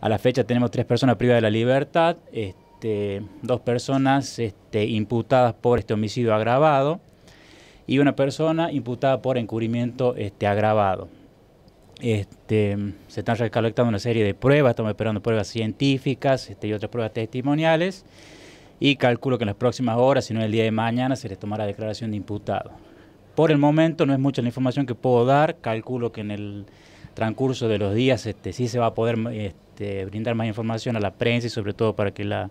A la fecha tenemos tres personas privadas de la libertad, este, dos personas este, imputadas por este homicidio agravado y una persona imputada por encubrimiento este, agravado. se están recolectando una serie de pruebas, estamos esperando pruebas científicas y otras pruebas testimoniales. Y calculo que en las próximas horas, si no el día de mañana, se les tomará declaración de imputado. Por el momento no es mucha la información que puedo dar, calculo que en el transcurso de los días este, sí se va a poder este, brindar más información a la prensa y sobre todo para que la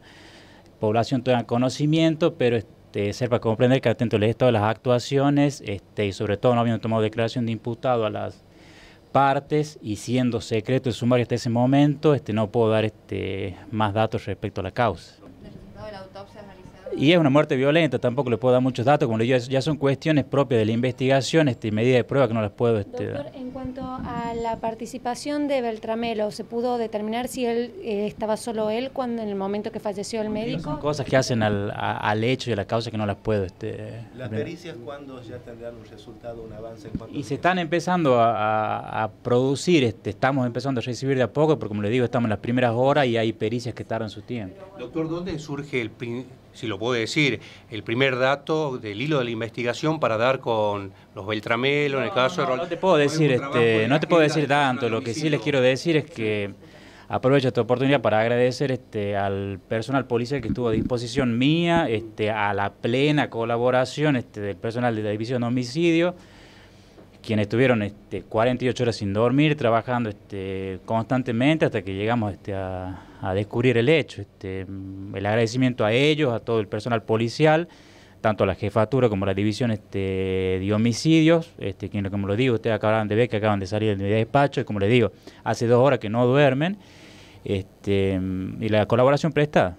población tenga conocimiento, pero este, para comprender que atento al estado las actuaciones este, y sobre todo no habiendo tomado declaración de imputado a las partes y siendo secreto el sumario hasta ese momento, este, no puedo dar este, más datos respecto a la causa. Y es una muerte violenta, tampoco le puedo dar muchos datos, como le digo, ya son cuestiones propias de la investigación este, y medidas de prueba que no las puedo... Este, Doctor, en cuanto a la participación de Beltramelo, ¿se pudo determinar si él eh, estaba solo él cuando en el momento que falleció el médico? Son cosas que hacen al, hecho y a la causa que no las puedo... Este, ¿Las pericias cuándo ya tendrán un resultado, un avance? En cuanto y se están empezando a, producir, este, estamos empezando a recibir de a poco, porque como le digo, estamos en las primeras horas y hay pericias que tardan su tiempo. Doctor, ¿dónde surge el si lo puedo decir, el primer dato del hilo de la investigación para dar con los Beltramelo, en el caso no, de este, No te puedo decir, no te puedo decir tanto, lo que sí les quiero decir es que aprovecho esta oportunidad para agradecer este, al personal policial que estuvo a disposición mía, este, a la plena colaboración este, del personal de la División de Homicidio, quienes estuvieron este, 48 horas sin dormir, trabajando este, constantemente hasta que llegamos este, a, descubrir el hecho. Este, el agradecimiento a ellos, a todo el personal policial, tanto a la jefatura como a la división este, de homicidios, este, que como lo digo, ustedes acaban de ver que acaban de salir del despacho, y como les digo, hace dos horas que no duermen, este, y la colaboración prestada.